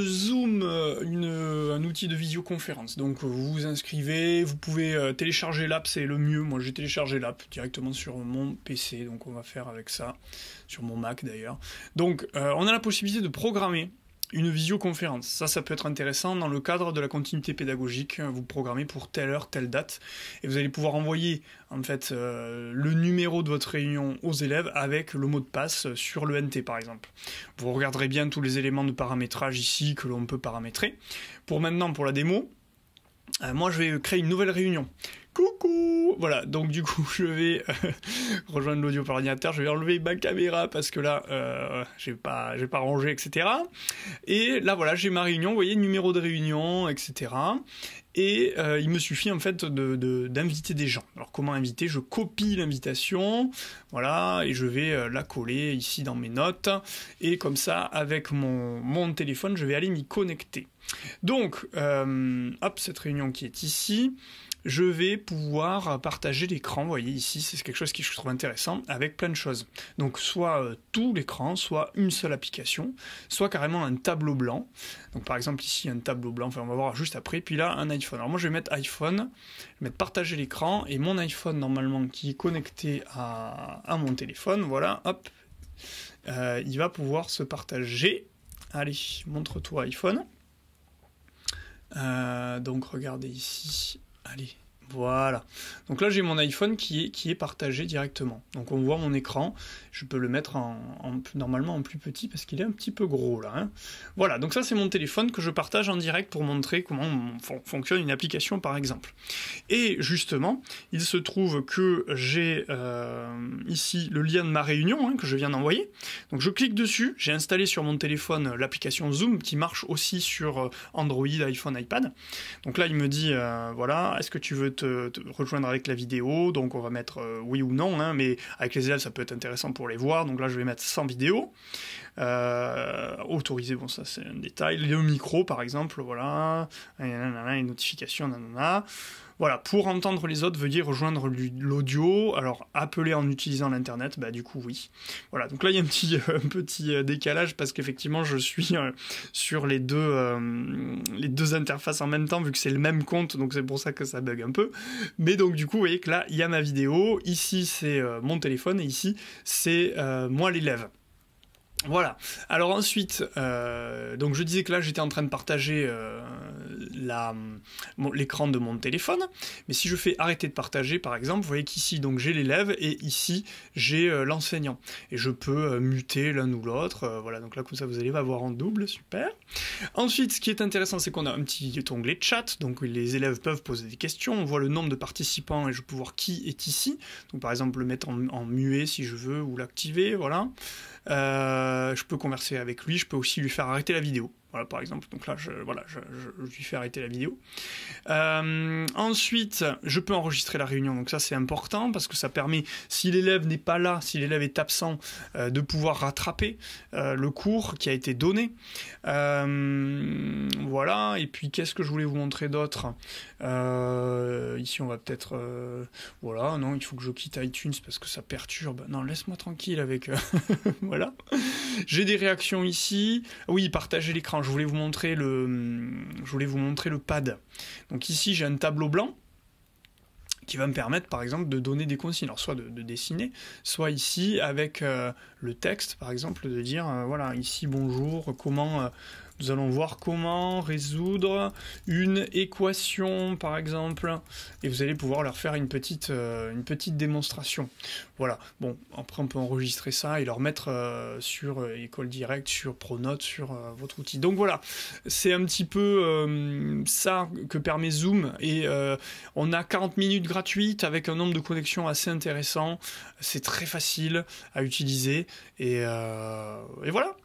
Zoom, euh, euh, un outil de visioconférence. Donc euh, vous vous inscrivez, vous pouvez télécharger l'app, c'est le mieux. Moi j'ai téléchargé l'app directement sur mon PC, donc on va faire avec ça, sur mon Mac d'ailleurs. Donc on a la possibilité de programmer une visioconférence. Ça, ça peut être intéressant dans le cadre de la continuité pédagogique. Vous programmez pour telle heure, telle date, et vous allez pouvoir envoyer en fait euh, le numéro de votre réunion aux élèves avec le mot de passe sur le NT par exemple. Vous regarderez bien tous les éléments de paramétrage ici que l'on peut paramétrer. Pour maintenant, pour la démo, euh, moi je vais créer une nouvelle réunion. Cool. Voilà, donc du coup, je vais euh, rejoindre l'audio par ordinateur, je vais enlever ma caméra parce que là, euh, j'ai pas, j'ai pas rangé, etc. Et là, voilà, j'ai ma réunion, vous voyez, numéro de réunion, etc. Et euh, il me suffit en fait d'inviter des gens. Alors comment inviter Je copie l'invitation, voilà, et je vais la coller ici dans mes notes. Et comme ça, avec mon, mon téléphone, je vais aller m'y connecter. Donc, hop, cette réunion qui est ici, je vais pouvoir partager l'écran. voyez ici, c'est quelque chose qui je trouve intéressant avec plein de choses. Donc soit euh, tout l'écran, soit une seule application, soit carrément un tableau blanc. Donc par exemple ici un tableau blanc, enfin on va voir juste après. Puis là un iPhone. Alors moi je vais mettre iPhone, je vais mettre partager l'écran et mon iPhone normalement qui est connecté à, mon téléphone, voilà, hop, euh, il va pouvoir se partager. Allez, montre-toi iPhone. Euh, donc regardez ici. Allez, voilà. Donc là, j'ai mon iPhone qui est, qui est partagé directement. Donc on voit mon écran. Je peux le mettre en, normalement en plus petit parce qu'il est un petit peu gros là. Hein. Voilà. Donc ça, c'est mon téléphone que je partage en direct pour montrer comment fonctionne une application par exemple. Et justement, il se trouve que j'ai euh, ici le lien de ma réunion hein, que je viens d'envoyer. Donc je clique dessus, j'ai installé sur mon téléphone l'application Zoom qui marche aussi sur euh, Android, iPhone, iPad. Donc là, il me dit, euh, voilà, est-ce que tu veux te, rejoindre avec la vidéo Donc on va mettre oui ou non, hein, mais avec les élèves, ça peut être intéressant pour les voir. Donc là, je vais mettre sans vidéo. Euh, autorisé, bon ça c'est un détail, le micro par exemple, voilà, les notifications, Voilà, pour entendre les autres, veuillez rejoindre l'audio. Alors, appeler en utilisant l'Internet, bah du coup, oui. Voilà, donc là, il y a un petit, euh, décalage parce qu'effectivement, je suis euh, sur les deux, les deux interfaces en même temps, vu que c'est le même compte, donc c'est pour ça que ça bug un peu. Mais donc, du coup, vous voyez que là, il y a ma vidéo. Ici, c'est mon téléphone et ici, c'est moi l'élève. Voilà. Alors ensuite, euh, donc je disais que là j'étais en train de partager euh, l'écran de mon téléphone, mais si je fais arrêter de partager par exemple, vous voyez qu'ici donc j'ai l'élève et ici j'ai euh, l'enseignant et je peux muter l'un ou l'autre. voilà donc là comme ça vous allez avoir en double, super. Ensuite, ce qui est intéressant c'est qu'on a un petit onglet chat, donc les élèves peuvent poser des questions, on voit le nombre de participants et je peux voir qui est ici. Donc par exemple le mettre en, en muet si je veux ou l'activer, voilà. Euh, je peux converser avec lui, je peux aussi lui faire arrêter la vidéo. Voilà, par exemple. Donc là, je, voilà, je, lui fais arrêter la vidéo. Euh, ensuite, je peux enregistrer la réunion. Donc ça, c'est important parce que ça permet, si l'élève n'est pas là, si l'élève est absent, euh, de pouvoir rattraper le cours qui a été donné. voilà. Et puis, qu'est-ce que je voulais vous montrer d'autre Ici, on va peut-être... voilà, non, il faut que je quitte iTunes parce que ça perturbe. Non, laisse-moi tranquille avec... voilà. J'ai des réactions ici. Oui, partager l'écran. Je voulais vous montrer le, je voulais vous montrer le pad. Donc ici, j'ai un tableau blanc qui va me permettre par exemple de donner des consignes, alors soit de, dessiner, soit ici avec euh, le texte par exemple de dire euh, voilà ici bonjour, comment, euh, allons voir comment résoudre une équation, par exemple, et vous allez pouvoir leur faire une petite, euh, une petite démonstration. Voilà, bon, après on peut enregistrer ça et leur mettre euh, sur euh, École Direct, sur Pronote, sur votre outil. Donc voilà, c'est un petit peu ça que permet Zoom, et on a 40 minutes gratuites avec un nombre de connexions assez intéressant, c'est très facile à utiliser, et voilà